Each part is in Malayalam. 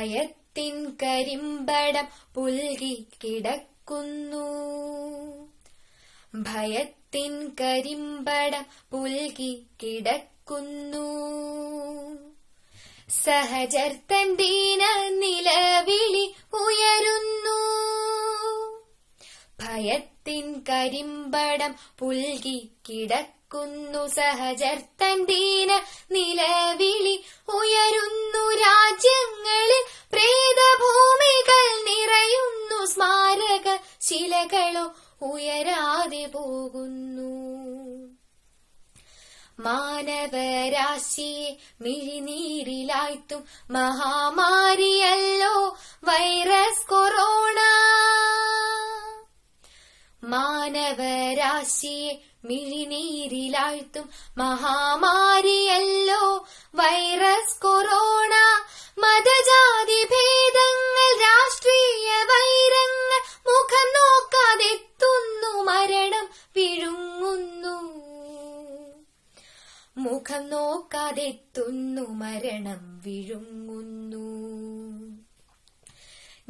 ഭയത്തിൻ കരിമ്പടം പുൽകി കിടക്കുന്നു ഭയത്തിൻ കരിമ്പടം പുൽകി കിടക്കുന്നു സഹജർ ദീന നിലവിളി ഉയരുന്നു ഭയത്തിൻ കരിമ്പടം പുൽകി കിടക്കുന്നു സഹജർ ദീന നിലവിളി ഉയരുന്നു രാജ്യങ്ങളിൽ പ്രേതഭൂമികൾ നിറയുന്നു സ്മാരക ശിലകളോ ഉയരാതെ പോകുന്നു മാനവരാശിയെ മിഴിനീരിലായ്ത്തും മഹാമാരിയല്ല പ്രത്യാശിയെ മിഴിനീരിലാഴ്ത്തും മഹാമാരിയല്ലോ വൈറസ് കൊറോണ മതജാതി ഭേദങ്ങൾ രാഷ്ട്രീയ വൈരങ്ങൾ മുഖം നോക്കാതെത്തുന്നു മരണം വിഴുങ്ങുന്നു മുഖം നോക്കാതെത്തുന്നു മരണം വിഴുങ്ങുന്നു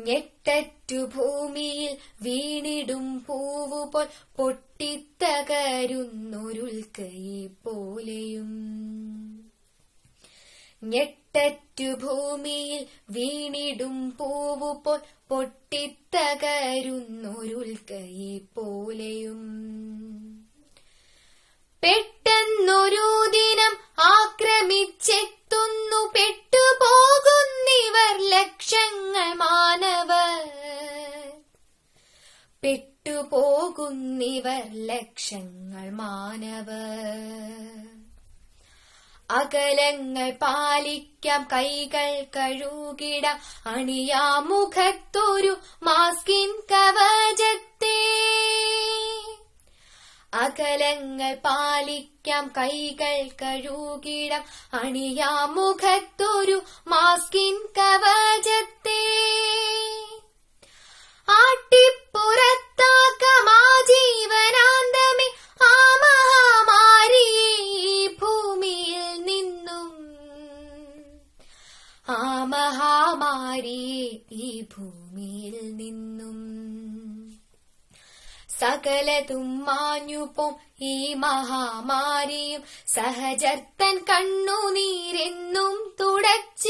ഞെട്ടറ്റു ഭൂമിയിൽ വീണി പോൽ പൊട്ടിത്തകരുന്നൊരുൾക്കയെ പോലെയും ഞെട്ടറ്റു ഭൂമിയിൽ വീണിടും പൂവുപോൽ പൊട്ടിത്തകരുന്നൊരുൾക്കയെ പോലെയും പെട്ടെന്നൊരു ദിനം ആക്രമിച്ചെത്തുന്നു പെട്ടുപോകുന്നിവർ ലക്ഷങ്ങൾ മാന പോകുന്നിവർ ലക്ഷങ്ങൾ മാനവർ അകലങ്ങൾ പാലിക്കാം കൈകൾ കഴുകിട അണിയാ മുഖത്തൊരു മാസ്കിൻ കവചത്തെ അകലങ്ങൾ പാലിക്കാം കൈകൾ കഴുകിട അണിയാ മുഖത്തൊരു മാസ്കിൻ കവചത്തെ ഭൂമിയിൽ നിന്നും സകലതും മാഞ്ഞുപോം ഈ മഹാമാരിയും സഹജർത്തൻ കണ്ണുനീരെന്നും തുടച്ചിടാം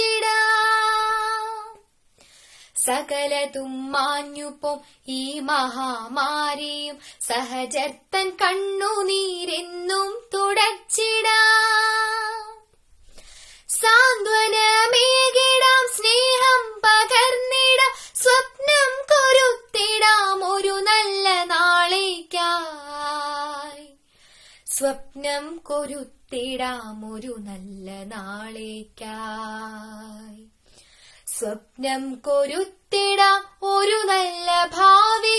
സകലതും മാഞ്ഞുപോം ഈ മഹാമാരിയും സഹജർത്തൻ കണ്ണുനീരെന്നും തുടച്ചിടാം സാന്ത്വനമേ സ്വപ്നം കൊരുത്തിടാമൊരു നല്ല നാളേക്കായി സ്വപ്നം കൊരുത്തിടാം ഒരു നല്ല ഭാവി